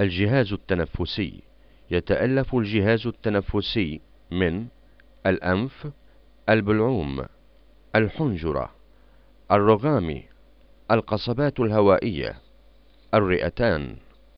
الجهاز التنفسي يتألف الجهاز التنفسي من الأنف البلعوم الحنجرة الرغام القصبات الهوائية الرئتان